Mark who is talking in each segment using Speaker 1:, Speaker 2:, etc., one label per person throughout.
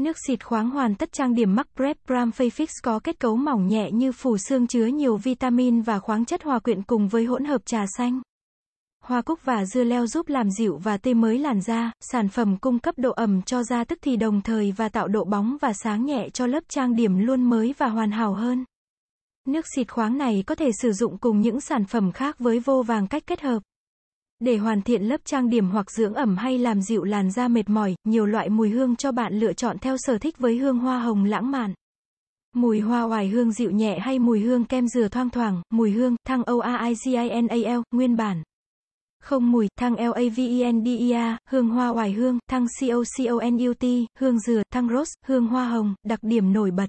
Speaker 1: Nước xịt khoáng hoàn tất trang điểm Mac Prep Prime Fix có kết cấu mỏng nhẹ như phủ xương chứa nhiều vitamin và khoáng chất hòa quyện cùng với hỗn hợp trà xanh. Hoa cúc và dưa leo giúp làm dịu và tươi mới làn da, sản phẩm cung cấp độ ẩm cho da tức thì đồng thời và tạo độ bóng và sáng nhẹ cho lớp trang điểm luôn mới và hoàn hảo hơn. Nước xịt khoáng này có thể sử dụng cùng những sản phẩm khác với vô vàng cách kết hợp. Để hoàn thiện lớp trang điểm hoặc dưỡng ẩm hay làm dịu làn da mệt mỏi, nhiều loại mùi hương cho bạn lựa chọn theo sở thích với hương hoa hồng lãng mạn. Mùi hoa oải hương dịu nhẹ hay mùi hương kem dừa thoang thoảng, mùi hương, thang OAIGINAL, nguyên bản. Không mùi, thăng LAVENDEA, hương hoa oải hương, thăng COCONUT, hương dừa, thăng rose, hương hoa hồng, đặc điểm nổi bật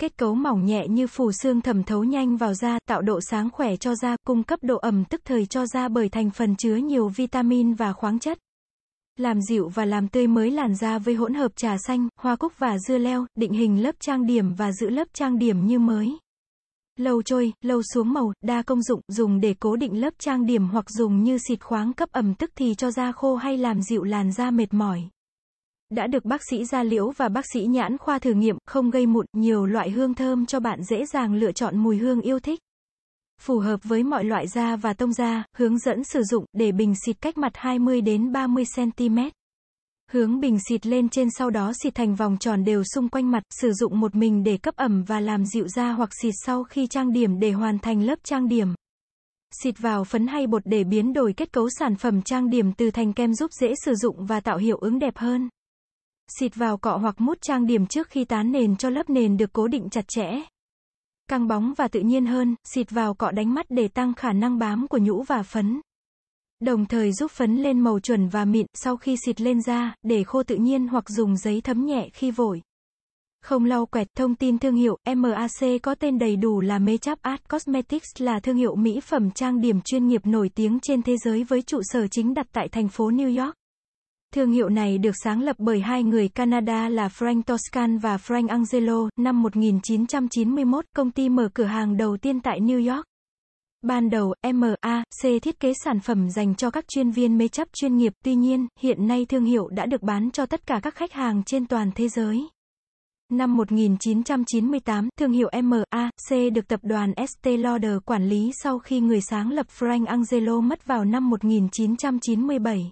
Speaker 1: kết cấu mỏng nhẹ như phủ xương thẩm thấu nhanh vào da, tạo độ sáng khỏe cho da, cung cấp độ ẩm tức thời cho da bởi thành phần chứa nhiều vitamin và khoáng chất. Làm dịu và làm tươi mới làn da với hỗn hợp trà xanh, hoa cúc và dưa leo, định hình lớp trang điểm và giữ lớp trang điểm như mới. Lâu trôi, lâu xuống màu, đa công dụng, dùng để cố định lớp trang điểm hoặc dùng như xịt khoáng cấp ẩm tức thì cho da khô hay làm dịu làn da mệt mỏi. Đã được bác sĩ da liễu và bác sĩ nhãn khoa thử nghiệm, không gây mụn, nhiều loại hương thơm cho bạn dễ dàng lựa chọn mùi hương yêu thích. Phù hợp với mọi loại da và tông da, hướng dẫn sử dụng, để bình xịt cách mặt 20 đến 30 cm. Hướng bình xịt lên trên sau đó xịt thành vòng tròn đều xung quanh mặt, sử dụng một mình để cấp ẩm và làm dịu da hoặc xịt sau khi trang điểm để hoàn thành lớp trang điểm. Xịt vào phấn hay bột để biến đổi kết cấu sản phẩm trang điểm từ thành kem giúp dễ sử dụng và tạo hiệu ứng đẹp hơn xịt vào cọ hoặc mút trang điểm trước khi tán nền cho lớp nền được cố định chặt chẽ. Căng bóng và tự nhiên hơn, xịt vào cọ đánh mắt để tăng khả năng bám của nhũ và phấn. Đồng thời giúp phấn lên màu chuẩn và mịn, sau khi xịt lên da, để khô tự nhiên hoặc dùng giấy thấm nhẹ khi vội. Không lau quẹt, thông tin thương hiệu MAC có tên đầy đủ là Makeup Art Cosmetics là thương hiệu mỹ phẩm trang điểm chuyên nghiệp nổi tiếng trên thế giới với trụ sở chính đặt tại thành phố New York. Thương hiệu này được sáng lập bởi hai người Canada là Frank Toscan và Frank Angelo. Năm 1991, công ty mở cửa hàng đầu tiên tại New York. Ban đầu, MAC thiết kế sản phẩm dành cho các chuyên viên mê chấp chuyên nghiệp, tuy nhiên, hiện nay thương hiệu đã được bán cho tất cả các khách hàng trên toàn thế giới. Năm 1998, thương hiệu MAC được tập đoàn Estée Lauder quản lý sau khi người sáng lập Frank Angelo mất vào năm 1997.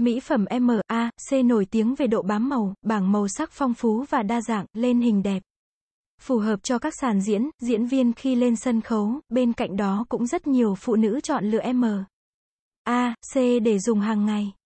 Speaker 1: Mỹ phẩm MA, C nổi tiếng về độ bám màu, bảng màu sắc phong phú và đa dạng, lên hình đẹp. Phù hợp cho các sàn diễn, diễn viên khi lên sân khấu, bên cạnh đó cũng rất nhiều phụ nữ chọn lựa M. A, C để dùng hàng ngày.